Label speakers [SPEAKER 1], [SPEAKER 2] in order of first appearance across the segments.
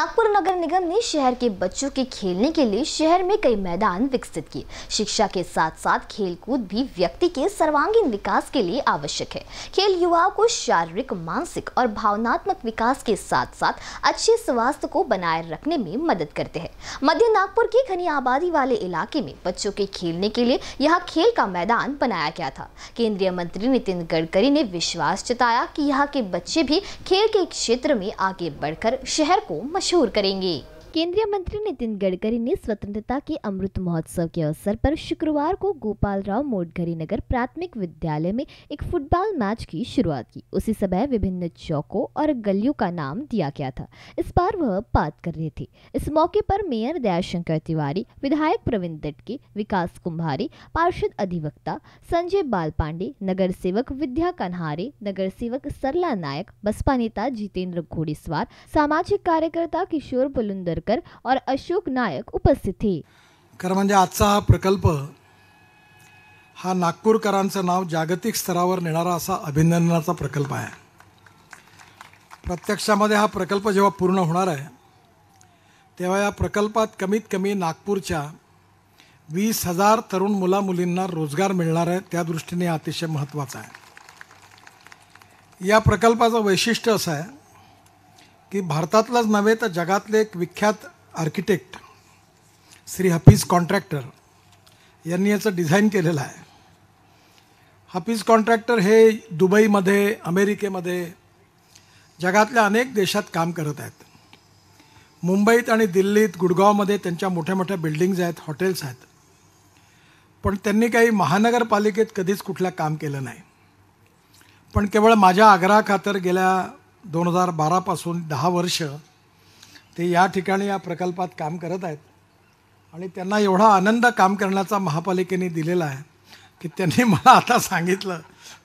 [SPEAKER 1] नागपुर नगर निगम ने शहर के बच्चों के खेलने के लिए शहर में कई मैदान विकसित किए शिक्षा के साथ साथ खेलकूद भी व्यक्ति के सर्वांगीण विकास के लिए आवश्यक है खेल युवाओं को शारीरिक मानसिक और भावनात्मक विकास के साथ साथ अच्छे स्वास्थ्य को बनाए रखने में मदद करते हैं मध्य नागपुर के घनी आबादी वाले इलाके में बच्चों के खेलने के लिए यहाँ खेल का मैदान बनाया गया था केंद्रीय मंत्री नितिन गडकरी ने विश्वास जताया कि यहाँ के बच्चे भी खेल के क्षेत्र में आगे बढ़कर शहर को मशीन मशहूर करेंगी केंद्रीय मंत्री नितिन गडकरी ने स्वतंत्रता के अमृत महोत्सव के अवसर पर शुक्रवार को गोपाल राव मोटघरी नगर प्राथमिक विद्यालय में एक फुटबॉल मैच की शुरुआत की उसी समय विभिन्न चौकों और गलियों का नाम दिया गया था इस बार वह बात कर रहे थे इस मौके पर मेयर दयाशंकर तिवारी विधायक प्रवीण दटके विकास कुम्भारी पार्षद अधिवक्ता संजय बाल पांडे नगर सेवक विद्या कन्हारे नगर सेवक सरला नायक बसपा नेता जितेंद्र घोड़ेस्वार सामाजिक कार्यकर्ता किशोर बुलंदर बोरकर और अशोक नायक उपस्थित थे
[SPEAKER 2] खरं म्हणजे आजचा हा प्रकल्प हा नागपूरकरांचं नाव जागतिक स्तरावर नेणारा असा अभिनंदनाचा प्रकल्प आहे प्रत्यक्षामध्ये हा प्रकल्प जेव्हा पूर्ण होणार आहे तेव्हा या प्रकल्पात कमीत कमी नागपूरच्या वीस हजार तरुण मुला मुलींना रोजगार मिळणार आहे त्या दृष्टीने अतिशय महत्त्वाचा आहे या प्रकल्पाचं वैशिष्ट्य असं आहे की भारतातलाच नव्हे तर जगातले एक विख्यात आर्किटेक्ट श्री हफीज कॉन्ट्रॅक्टर यांनी याचं डिझाईन केलेलं आहे हफीज कॉन्ट्रॅक्टर हे दुबईमध्ये अमेरिकेमध्ये जगातल्या अनेक देशात काम करत आहेत मुंबईत आणि दिल्लीत गुडगावमध्ये त्यांच्या मोठ्या मोठ्या बिल्डिंग्ज आहेत हॉटेल्स आहेत पण त्यांनी काही महानगरपालिकेत कधीच कुठलं काम केलं नाही पण केवळ माझ्या आग्रहाखातर गेल्या दोन हजार बारापासून दहा वर्ष ते या ठिकाणी या प्रकल्पात काम करत आहेत आणि त्यांना एवढा आनंद काम करण्याचा महापालिकेने दिलेला आहे की त्यांनी मला आता सांगितलं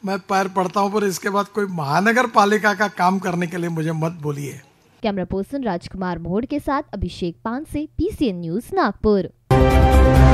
[SPEAKER 2] मैं पैर पड़ता हूँ पर इसके बाद कोई महानगरपालिका का काम करने के लिए मुझे मत बोलिए
[SPEAKER 1] कैमरा पर्सन राजकुमार मोड़ के साथ अभिषेक पान से पीसीएन न्यूज नागपूर